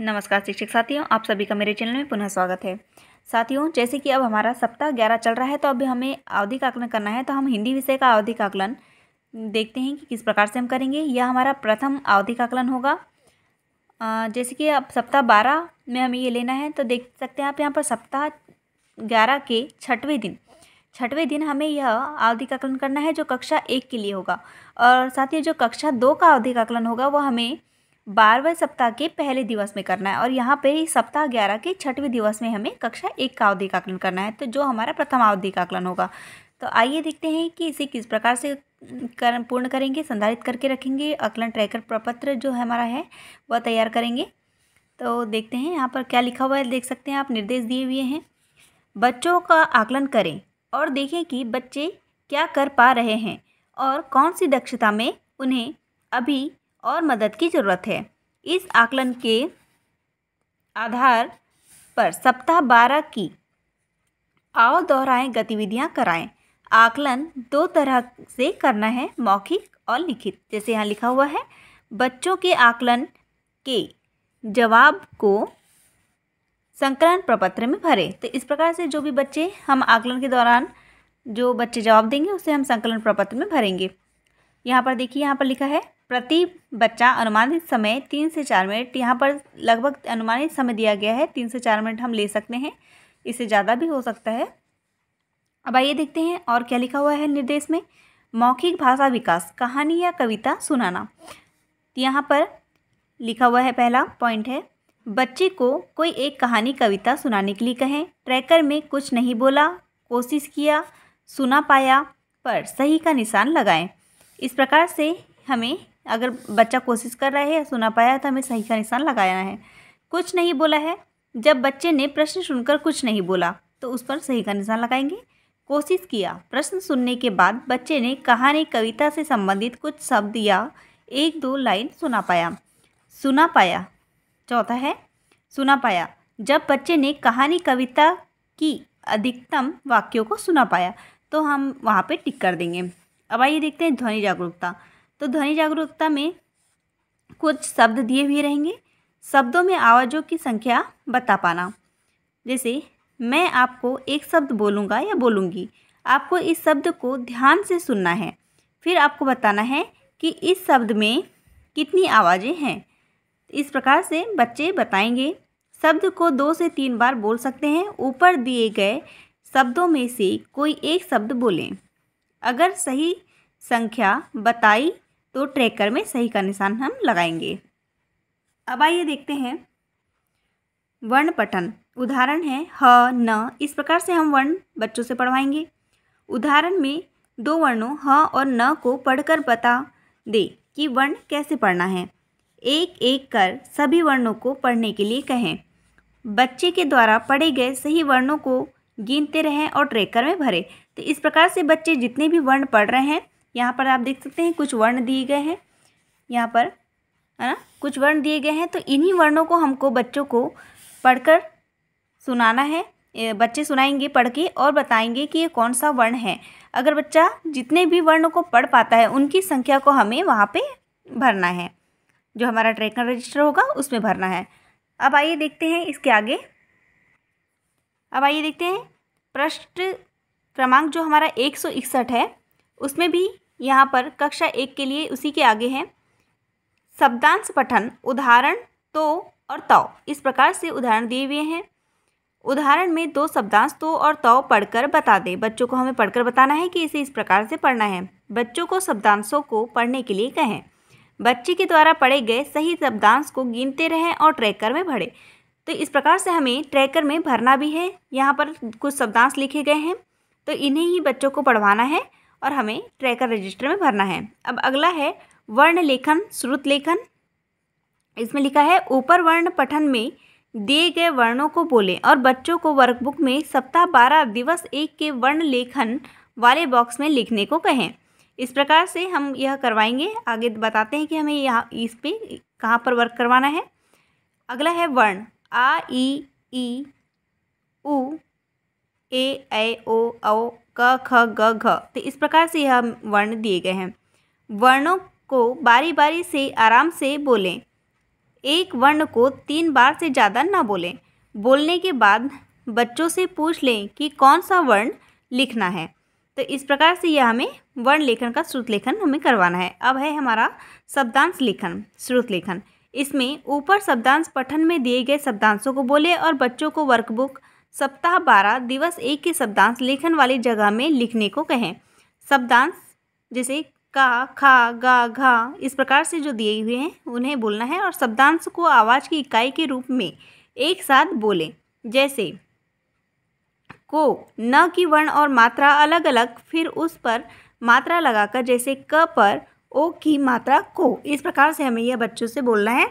नमस्कार शिक्षक साथियों आप सभी का मेरे चैनल में पुनः स्वागत है साथियों जैसे कि अब हमारा सप्ताह ग्यारह चल रहा है तो अभी हमें आवधिक आकलन करना है तो हम हिंदी विषय का आवधिक आकलन देखते हैं कि किस प्रकार से हम करेंगे यह हमारा प्रथम आवधिक आकलन होगा जैसे कि अब सप्ताह बारह में हमें ये लेना है तो देख सकते हैं आप यहाँ पर सप्ताह ग्यारह के छठवें दिन छठवें दिन हमें यह आवधिक आकलन करना है जो कक्षा एक के लिए होगा और साथ ही जो कक्षा दो का आवधिक आकलन होगा वो हमें बारहवें सप्ताह के पहले दिवस में करना है और यहाँ पे सप्ताह ग्यारह के छठवें दिवस में हमें कक्षा एक का अवधि का आकलन करना है तो जो हमारा प्रथम अवधि का आकलन होगा तो आइए देखते हैं कि इसे किस प्रकार से कर पूर्ण करेंगे संधारित करके रखेंगे आकलन ट्रैकर प्रपत्र जो हमारा है वह तैयार करेंगे तो देखते हैं यहाँ पर क्या लिखा हुआ है देख सकते हैं आप निर्देश दिए हुए हैं बच्चों का आकलन करें और देखें कि बच्चे क्या कर पा रहे हैं और कौन सी दक्षता में उन्हें अभी और मदद की ज़रूरत है इस आकलन के आधार पर सप्ताह बारह की आओ दोहराएं गतिविधियां कराएं आकलन दो तरह से करना है मौखिक और लिखित जैसे यहाँ लिखा हुआ है बच्चों के आकलन के जवाब को संकलन प्रपत्र में भरें तो इस प्रकार से जो भी बच्चे हम आकलन के दौरान जो बच्चे जवाब देंगे उसे हम संकलन प्रपत्र में भरेंगे यहाँ पर देखिए यहाँ पर लिखा है प्रति बच्चा अनुमानित समय तीन से चार मिनट यहाँ पर लगभग अनुमानित समय दिया गया है तीन से चार मिनट हम ले सकते हैं इससे ज़्यादा भी हो सकता है अब आइए देखते हैं और क्या लिखा हुआ है निर्देश में मौखिक भाषा विकास कहानी या कविता सुनाना तो यहाँ पर लिखा हुआ है पहला पॉइंट है बच्चे को कोई एक कहानी कविता सुनाने के लिए कहें ट्रैकर में कुछ नहीं बोला कोशिश किया सुना पाया पर सही का निशान लगाएं इस प्रकार से हमें अगर बच्चा कोशिश कर रहा है या सुना पाया है तो हमें सही का निशान लगाना है कुछ नहीं बोला है जब बच्चे ने प्रश्न सुनकर कुछ नहीं बोला तो उस पर सही का निशान लगाएंगे कोशिश किया प्रश्न सुनने के बाद बच्चे ने कहानी कविता से संबंधित कुछ शब्द या एक दो लाइन सुना पाया सुना पाया चौथा है सुना पाया जब बच्चे ने कहानी कविता की अधिकतम वाक्यों को सुना पाया तो हम वहाँ पे टिक कर देंगे अब आइए देखते हैं ध्वनि जागरूकता तो ध्वनि जागरूकता में कुछ शब्द दिए हुए रहेंगे शब्दों में आवाज़ों की संख्या बता पाना जैसे मैं आपको एक शब्द बोलूँगा या बोलूँगी आपको इस शब्द को ध्यान से सुनना है फिर आपको बताना है कि इस शब्द में कितनी आवाज़ें हैं इस प्रकार से बच्चे बताएंगे शब्द को दो से तीन बार बोल सकते हैं ऊपर दिए गए शब्दों में से कोई एक शब्द बोलें अगर सही संख्या बताई तो ट्रैकर में सही का निशान हम लगाएंगे अब आइए देखते हैं वर्ण पठन उदाहरण है ह न इस प्रकार से हम वर्ण बच्चों से पढ़वाएंगे उदाहरण में दो वर्णों ह और न को पढ़कर बता दे कि वर्ण कैसे पढ़ना है एक एक कर सभी वर्णों को पढ़ने के लिए कहें बच्चे के द्वारा पढ़े गए सही वर्णों को गिनते रहें और ट्रेकर में भरें तो इस प्रकार से बच्चे जितने भी वर्ण पढ़ रहे हैं यहाँ पर आप देख सकते हैं कुछ वर्ण दिए गए हैं यहाँ पर है ना कुछ वर्ण दिए गए हैं तो इन्हीं वर्णों को हमको बच्चों को पढ़कर सुनाना है बच्चे सुनाएंगे पढ़ के और बताएंगे कि ये कौन सा वर्ण है अगर बच्चा जितने भी वर्णों को पढ़ पाता है उनकी संख्या को हमें वहाँ पे भरना है जो हमारा ट्रैकर रजिस्टर होगा उसमें भरना है अब आइए देखते हैं इसके आगे अब आइए देखते हैं पृष्ठ क्रमांक जो हमारा एक सौ इकसठ है उसमें भी यहाँ पर कक्षा एक के लिए उसी के आगे हैं शब्दांश पठन उदाहरण तो और तव इस प्रकार से उदाहरण दिए हुए हैं उदाहरण में दो शब्दांश तो और तौ पढ़कर बता दें बच्चों को हमें पढ़कर बताना है कि इसे इस प्रकार से पढ़ना है बच्चों को शब्दांशों को पढ़ने के लिए कहें बच्चे के द्वारा पढ़े गए सही शब्दांश को गिनते रहें और ट्रैकर में भरें तो इस प्रकार से हमें ट्रैकर में भरना भी है यहाँ पर कुछ शब्दांश लिखे गए हैं तो इन्हें ही बच्चों को पढ़वाना है और हमें ट्रैकर रजिस्टर में भरना है अब अगला है वर्ण लेखन श्रुत लेखन इसमें लिखा है ऊपर वर्ण पठन में दिए गए वर्णों को बोले और बच्चों को वर्कबुक में सप्ताह बारह दिवस एक के वर्ण लेखन वाले बॉक्स में लिखने को कहें इस प्रकार से हम यह करवाएंगे आगे बताते हैं कि हमें यहाँ इस पर कहाँ पर वर्क करवाना है अगला है वर्ण आ ई ई उ ए ऐ ओ औ क ख ग घ तो इस प्रकार से यह वर्ण दिए गए हैं वर्णों को बारी बारी से आराम से बोलें एक वर्ण को तीन बार से ज़्यादा ना बोलें बोलने के बाद बच्चों से पूछ लें कि कौन सा वर्ण लिखना है तो इस प्रकार से यह हमें वर्ण लेखन का श्रुत लेखन हमें करवाना है अब है हमारा शब्दांश लेखन श्रुत लेखन इसमें ऊपर शब्दांश पठन में दिए गए शब्दांशों को बोले और बच्चों को वर्कबुक सप्ताह बारह दिवस एक के शब्दांश लेखन वाली जगह में लिखने को कहें शब्दांश जैसे का खा गा घा इस प्रकार से जो दिए हुए हैं उन्हें बोलना है और शब्दांश को आवाज़ की इकाई के रूप में एक साथ बोलें जैसे को न की वर्ण और मात्रा अलग अलग फिर उस पर मात्रा लगाकर जैसे क पर ओ की मात्रा को इस प्रकार से हमें यह बच्चों से बोलना है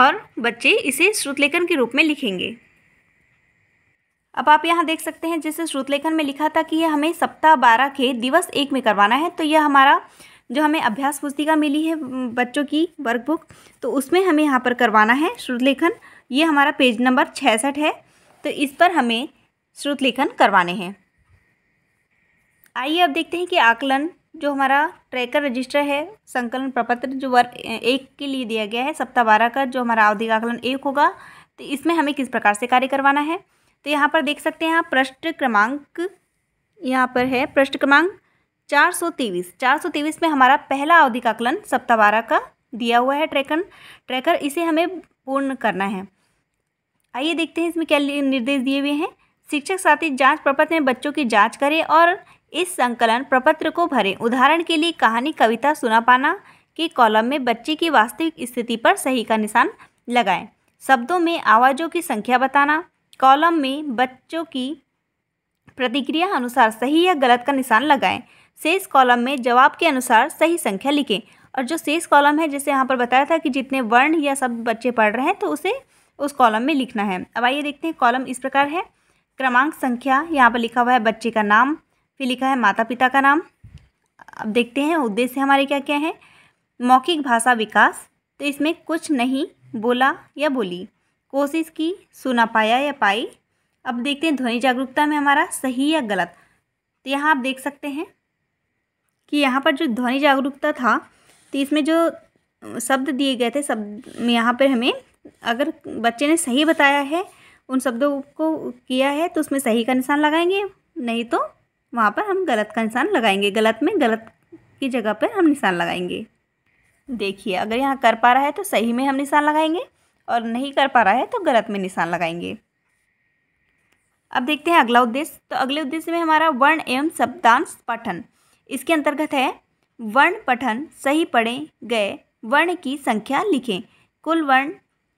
और बच्चे इसे श्रुतलेखन के रूप में लिखेंगे अब आप यहाँ देख सकते हैं जैसे श्रुतलेखन में लिखा था कि यह हमें सप्ताह बारह के दिवस एक में करवाना है तो यह हमारा जो हमें अभ्यास पुस्तिका मिली है बच्चों की वर्कबुक तो उसमें हमें यहाँ पर करवाना है श्रुतलेखन ये हमारा पेज नंबर छियासठ है तो इस पर हमें श्रुतलेखन करवाने हैं आइए अब देखते हैं कि आकलन जो हमारा ट्रैकर रजिस्टर है संकलन प्रपत्र जो वर्ग एक के लिए दिया गया है सप्ताह बारह का जो हमारा आवधिक आकलन एक होगा तो इसमें हमें किस प्रकार से कार्य करवाना है तो यहाँ पर देख सकते हैं आप प्रश्न क्रमांक यहाँ पर है प्रश्न क्रमांक चार सौ तेईस चार सौ तेईस में हमारा पहला आवधिक आकलन सप्ताह बारह का दिया हुआ है ट्रैकर ट्रैकर इसे हमें पूर्ण करना है आइए देखते हैं इसमें क्या निर्देश दिए हुए हैं शिक्षक साथी जांच प्रपत्र में बच्चों की जांच करें और इस संकलन प्रपत्र को भरें उदाहरण के लिए कहानी कविता सुना पाना के कॉलम में बच्चे की वास्तविक स्थिति पर सही का निशान लगाएं शब्दों में आवाज़ों की संख्या बताना कॉलम में बच्चों की प्रतिक्रिया अनुसार सही या गलत का निशान लगाएं शेष कॉलम में जवाब के अनुसार सही संख्या लिखें और जो शेष कॉलम है जैसे यहाँ पर बताया था कि जितने वर्ण या शब्द बच्चे पढ़ रहे हैं तो उसे उस कॉलम में लिखना है अब आइए देखते हैं कॉलम इस प्रकार है क्रमांक संख्या यहाँ पर लिखा हुआ है बच्चे का नाम फिर लिखा है माता पिता का नाम अब देखते हैं उद्देश्य हमारे क्या क्या हैं मौखिक भाषा विकास तो इसमें कुछ नहीं बोला या बोली कोशिश की सुना पाया या पाई अब देखते हैं ध्वनि जागरूकता में हमारा सही या गलत तो यहाँ आप देख सकते हैं कि यहाँ पर जो ध्वनि जागरूकता था तो इसमें जो शब्द दिए गए थे शब्द यहाँ पर हमें अगर बच्चे ने सही बताया है उन शब्दों को किया है तो उसमें सही का निशान लगाएंगे नहीं तो वहाँ पर हम गलत का निशान लगाएंगे गलत में गलत की जगह पर हम निशान लगाएंगे देखिए अगर यहाँ कर पा रहा है तो सही में हम निशान लगाएंगे और नहीं कर पा रहा है तो गलत में निशान लगाएंगे अब देखते हैं अगला उद्देश्य तो अगले उद्देश्य में हमारा वर्ण एवं शब्दांश पठन इसके अंतर्गत है वर्ण पठन सही पढ़े गए वर्ण की संख्या लिखें कुल वर्ण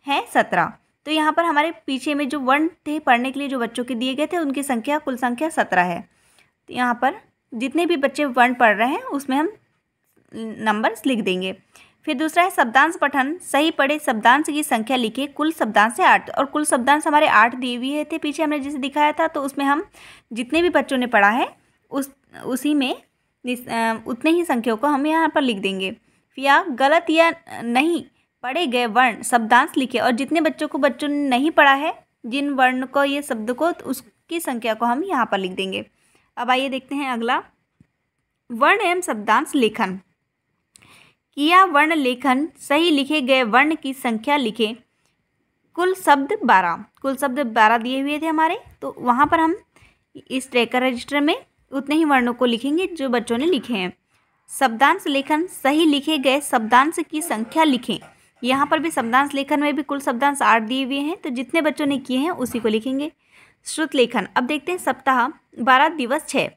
है सत्रह तो यहाँ पर हमारे पीछे में जो वर्ण थे पढ़ने के लिए जो बच्चों के दिए गए थे उनकी संख्या कुल संख्या सत्रह है तो यहाँ पर जितने भी बच्चे वर्ण पढ़ रहे हैं उसमें हम नंबर्स लिख देंगे फिर दूसरा है शब्दांश पठन सही पढ़े शब्दांश की संख्या लिखे कुल शब्दांश से आठ और कुल शब्दांश हमारे आठ दिए हुए थे पीछे हमने जिसे दिखाया था तो उसमें हम जितने भी बच्चों ने पढ़ा है उस उसी में उतने ही संख्या को हम यहाँ पर लिख देंगे या गलत या नहीं पढ़े गए वर्ण शब्दांश लिखे और जितने बच्चों को बच्चों ने नहीं पढ़ा है जिन वर्ण को ये शब्द को तो उसकी संख्या को हम यहाँ पर लिख देंगे अब आइए देखते हैं अगला वर्ण एवं शब्दांश लेखन किया वर्ण लेखन सही लिखे गए वर्ण की संख्या लिखे कुल शब्द बारह कुल शब्द बारह दिए हुए थे हमारे तो वहाँ पर हम इस ट्रैकर रजिस्टर में उतने ही वर्णों को लिखेंगे जो बच्चों ने लिखे हैं शब्दांश लेखन सही लिखे गए शब्दांश की संख्या लिखें यहाँ पर भी शब्दांश लेखन में भी कुल शब्दांश आठ दिए हुए हैं तो जितने बच्चों ने किए हैं उसी को लिखेंगे श्रुत लेखन अब देखते हैं सप्ताह बारह दिवस छः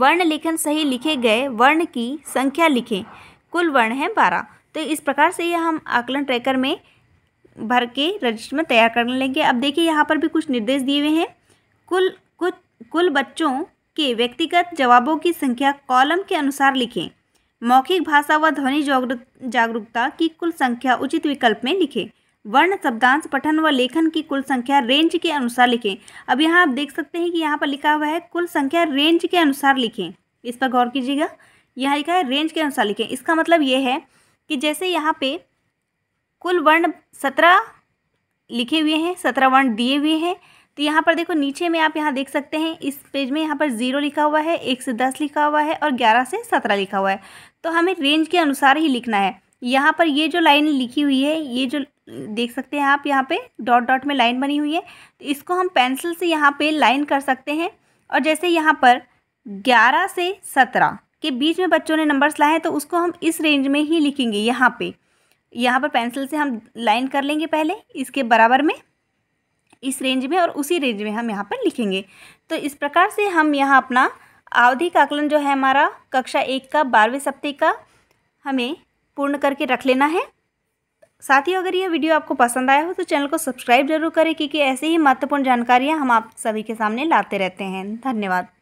वर्ण लेखन सही लिखे गए वर्ण की संख्या लिखें कुल वर्ण है बारह तो इस प्रकार से यह हम आकलन ट्रैकर में भर के रजिस्टर में तैयार करने लेंगे अब देखिए यहाँ पर भी कुछ निर्देश दिए हुए हैं कुल कुछ कुल बच्चों के व्यक्तिगत जवाबों की संख्या कॉलम के अनुसार लिखें मौखिक भाषा व ध्वनि जागरूकता की कुल संख्या उचित विकल्प में लिखें वर्ण शब्दांश पठन व लेखन की कुल संख्या रेंज के अनुसार लिखें अब यहाँ आप देख सकते हैं कि यहाँ पर लिखा हुआ है कुल संख्या रेंज के अनुसार लिखें इस पर गौर कीजिएगा यहाँ लिखा है रेंज के अनुसार लिखें इसका मतलब ये है कि जैसे यहाँ पे कुल वर्ण सत्रह लिखे हुए हैं सत्रह वर्ण दिए हुए हैं तो यहाँ पर देखो नीचे में आप यहाँ देख सकते हैं इस पेज में यहाँ पर ज़ीरो लिखा हुआ है एक से दस लिखा हुआ है और ग्यारह से सत्रह लिखा हुआ है तो हमें रेंज के अनुसार ही लिखना है यहाँ पर ये जो लाइन लिखी हुई है ये जो देख सकते हैं आप यहाँ पे डॉट डॉट में लाइन बनी हुई है तो इसको हम पेंसिल से यहाँ पे लाइन कर सकते हैं और जैसे यहाँ पर ग्यारह से सत्रह के बीच में बच्चों ने नंबर्स लाए हैं तो उसको हम इस रेंज में ही लिखेंगे यहाँ पे यहाँ पर पेंसिल से हम लाइन कर लेंगे पहले इसके बराबर में इस रेंज में और उसी रेंज में हम यहाँ पर लिखेंगे तो इस प्रकार से हम यहाँ अपना आवधिक आकलन जो है हमारा कक्षा एक का बारहवें सप्ते का हमें पूर्ण करके रख लेना है साथ ही अगर ये वीडियो आपको पसंद आया हो तो चैनल को सब्सक्राइब जरूर करें क्योंकि ऐसे ही महत्वपूर्ण जानकारियाँ हम आप सभी के सामने लाते रहते हैं धन्यवाद